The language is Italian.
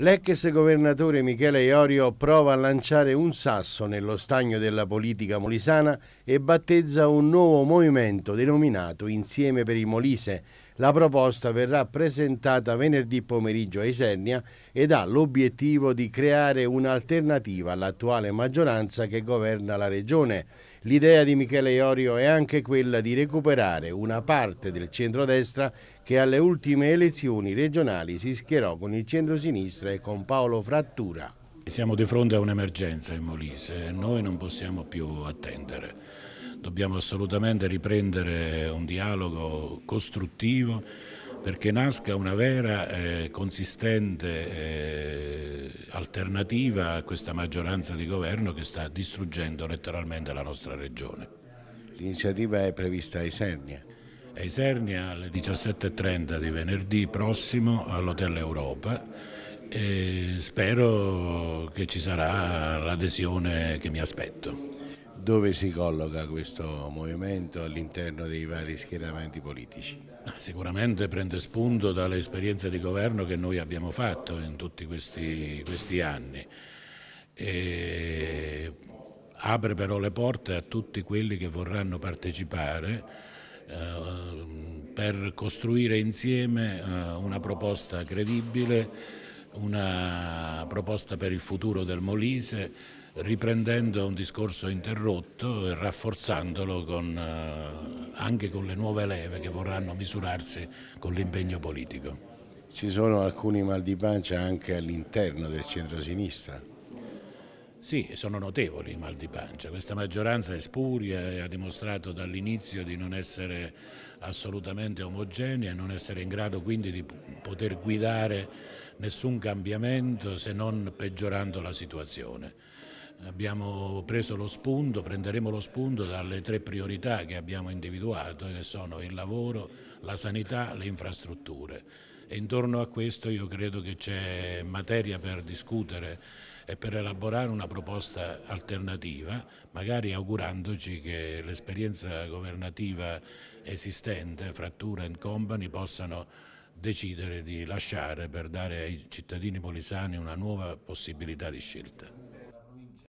L'ex governatore Michele Iorio prova a lanciare un sasso nello stagno della politica molisana e battezza un nuovo movimento denominato Insieme per il Molise, la proposta verrà presentata venerdì pomeriggio a Isernia ed ha l'obiettivo di creare un'alternativa all'attuale maggioranza che governa la regione. L'idea di Michele Iorio è anche quella di recuperare una parte del centrodestra che alle ultime elezioni regionali si schierò con il centrosinistra e con Paolo Frattura. Siamo di fronte a un'emergenza in Molise, noi non possiamo più attendere dobbiamo assolutamente riprendere un dialogo costruttivo perché nasca una vera eh, consistente eh, alternativa a questa maggioranza di governo che sta distruggendo letteralmente la nostra regione. L'iniziativa è prevista a Isernia? A Isernia alle 17.30 di venerdì prossimo all'Hotel Europa e spero che ci sarà l'adesione che mi aspetto dove si colloca questo movimento all'interno dei vari schieramenti politici? Ah, sicuramente prende spunto dalle esperienze di governo che noi abbiamo fatto in tutti questi, questi anni. E apre però le porte a tutti quelli che vorranno partecipare eh, per costruire insieme eh, una proposta credibile una proposta per il futuro del Molise riprendendo un discorso interrotto e rafforzandolo con, eh, anche con le nuove leve che vorranno misurarsi con l'impegno politico. Ci sono alcuni mal di pancia anche all'interno del centro-sinistra? Sì, sono notevoli i mal di pancia. Questa maggioranza è spuria e ha dimostrato dall'inizio di non essere assolutamente omogenea, non essere in grado quindi di poter guidare nessun cambiamento se non peggiorando la situazione. Abbiamo preso lo spunto, prenderemo lo spunto dalle tre priorità che abbiamo individuato, che sono il lavoro, la sanità, le infrastrutture. E intorno a questo io credo che c'è materia per discutere e per elaborare una proposta alternativa, magari augurandoci che l'esperienza governativa esistente, Frattura and Company, possano decidere di lasciare per dare ai cittadini polisani una nuova possibilità di scelta.